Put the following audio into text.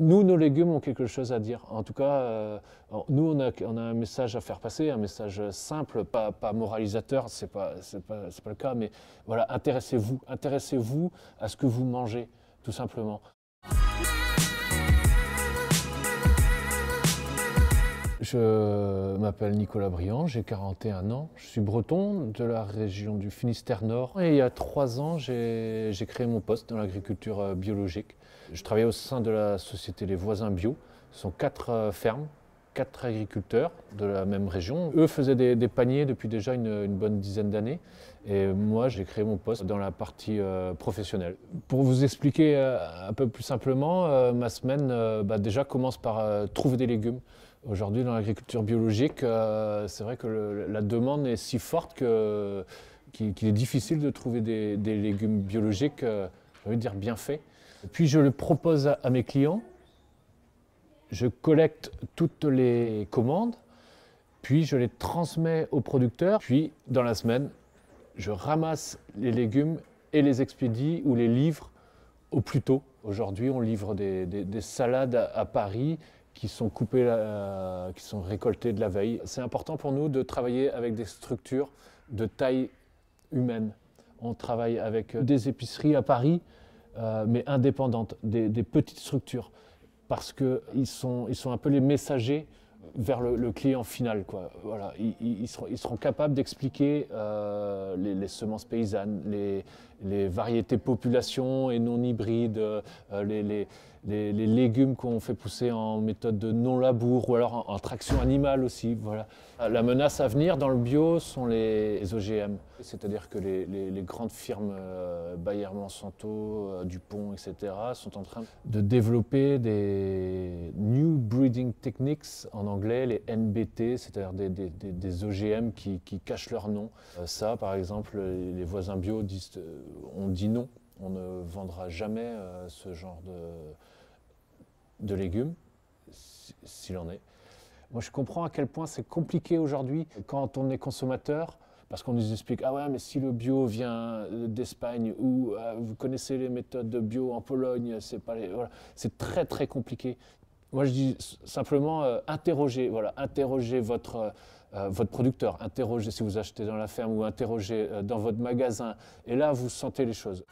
nous, nos légumes ont quelque chose à dire. En tout cas, euh, nous, on a, un message à faire passer, un message simple, pas, moralisateur, c'est pas, pas, pas le cas, mais voilà, intéressez-vous, intéressez-vous à ce que vous mangez, tout simplement. Je m'appelle Nicolas Briand, j'ai 41 ans. Je suis breton de la région du Finistère Nord. Et il y a trois ans, j'ai créé mon poste dans l'agriculture euh, biologique. Je travaillais au sein de la société Les Voisins Bio. Ce sont quatre euh, fermes quatre agriculteurs de la même région. Eux faisaient des, paniers depuis déjà une, bonne dizaine d'années. Et moi, j'ai créé mon poste dans la partie euh, professionnelle. Pour vous expliquer euh, un peu plus simplement, euh, ma semaine bah, déjà commence par trouver des légumes. Aujourd'hui, dans l'agriculture biologique, c'est vrai que la demande est si forte que, qu'il, est difficile de trouver des, légumes biologiques, je veux dire bien faits. Puis je le propose à mes clients je collecte toutes les commandes, puis je les transmets au producteurs, puis dans la semaine, je ramasse les légumes et les expédie ou les livre au plus tôt. Aujourd'hui, on livre des, salades à, Paris qui sont coupées, euh, qui sont récoltées de la veille. C'est important pour nous de travailler avec des structures de taille humaine. On travaille avec euh, des épiceries à Paris, euh, mais indépendantes, des petites structures parce qu'ils sont, ils sont un peu les messagers vers le, client final. Quoi. Voilà, ils, seront, capables d'expliquer euh, les, semences paysannes, les, variétés populations et non hybrides, euh, les, légumes qu'on fait pousser en méthode de non-labour ou alors en, traction animale aussi. Voilà. Euh, la menace à venir dans le bio sont les, OGM, c'est-à-dire que les, grandes firmes Bayer, Monsanto, Dupont, etc. sont en train de développer des Techniques en anglais, les NBT, c'est-à-dire des, OGM qui, cachent leur nom. Euh, ça, par exemple, les voisins bio disent, euh, on dit non, on ne vendra jamais euh, ce genre de, de légumes, s'il en est. Moi, je comprends à quel point c'est compliqué aujourd'hui quand on est consommateur parce qu'on nous explique ah ouais mais si le bio vient d'Espagne ou vous connaissez les méthodes de bio en Pologne c'est pas voilà. c'est très très compliqué moi, je dis simplement interroger. Euh, interrogez, voilà, interrogez euh, euh, votre, producteur, interrogez si vous achetez dans la ferme ou interrogez dans votre magasin. Et là, vous sentez les choses.